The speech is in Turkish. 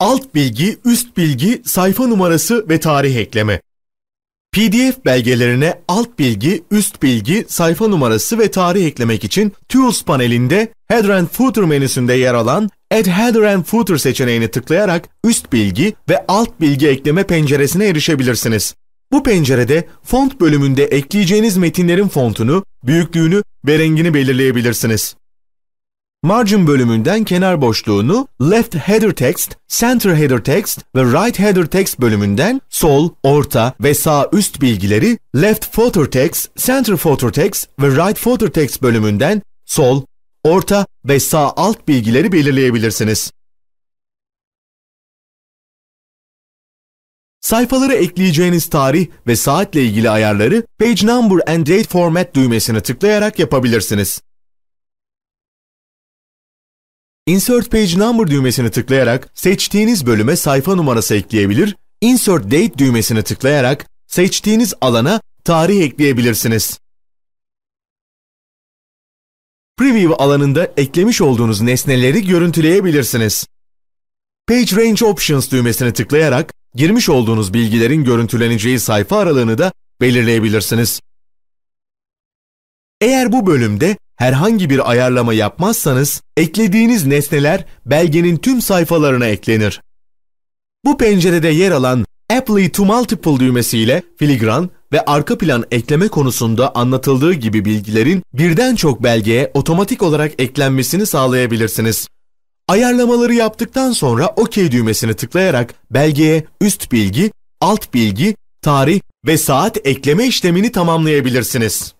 Alt bilgi, üst bilgi, sayfa numarası ve tarih ekleme. PDF belgelerine alt bilgi, üst bilgi, sayfa numarası ve tarih eklemek için Tools panelinde Header and Footer menüsünde yer alan Add Header and Footer seçeneğini tıklayarak üst bilgi ve alt bilgi ekleme penceresine erişebilirsiniz. Bu pencerede font bölümünde ekleyeceğiniz metinlerin fontunu, büyüklüğünü ve rengini belirleyebilirsiniz. Margin bölümünden kenar boşluğunu left header text, center header text ve right header text bölümünden sol, orta ve sağ üst bilgileri left footer text, center footer text ve right footer text bölümünden sol, orta ve sağ alt bilgileri belirleyebilirsiniz. Sayfaları ekleyeceğiniz tarih ve saatle ilgili ayarları Page Number and Date Format düğmesine tıklayarak yapabilirsiniz. Insert Page Number düğmesini tıklayarak seçtiğiniz bölüme sayfa numarası ekleyebilir, Insert Date düğmesini tıklayarak seçtiğiniz alana tarih ekleyebilirsiniz. Preview alanında eklemiş olduğunuz nesneleri görüntüleyebilirsiniz. Page Range Options düğmesini tıklayarak girmiş olduğunuz bilgilerin görüntüleneceği sayfa aralığını da belirleyebilirsiniz. Eğer bu bölümde herhangi bir ayarlama yapmazsanız eklediğiniz nesneler belgenin tüm sayfalarına eklenir. Bu pencerede yer alan Apply to Multiple düğmesiyle filigran ve arka plan ekleme konusunda anlatıldığı gibi bilgilerin birden çok belgeye otomatik olarak eklenmesini sağlayabilirsiniz. Ayarlamaları yaptıktan sonra OK düğmesini tıklayarak belgeye üst bilgi, alt bilgi, tarih ve saat ekleme işlemini tamamlayabilirsiniz.